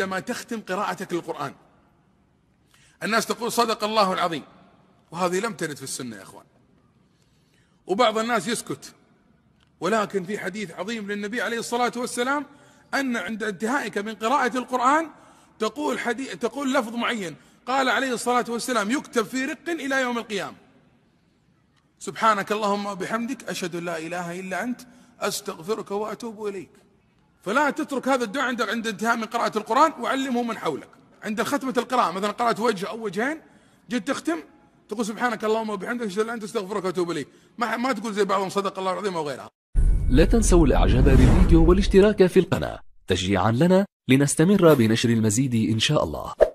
عندما تختم قراءتك للقرآن الناس تقول صدق الله العظيم وهذه لم ترد في السنة يا أخوان وبعض الناس يسكت ولكن في حديث عظيم للنبي عليه الصلاة والسلام أن عند انتهائك من قراءة القرآن تقول حديث تقول لفظ معين قال عليه الصلاة والسلام يكتب في رق إلى يوم القيامة سبحانك اللهم وبحمدك أشهد أن لا إله إلا أنت أستغفرك وأتوب إليك فلا تترك هذا الدعاء عند عند انتهاء من قراءة القرآن وعلمه من حولك عند ختمة القراءة مثلا قرأت وجه أو وجهين جيت تختم تقول سبحانك اللهم وبحمدك اشهد ان أستغفرك واتوب اليك ما ما تقول زي بعضهم صدق الله العظيم او غيرها لا تنسوا الاعجاب بالفيديو والاشتراك في القناة تشجيعا لنا لنستمر بنشر المزيد ان شاء الله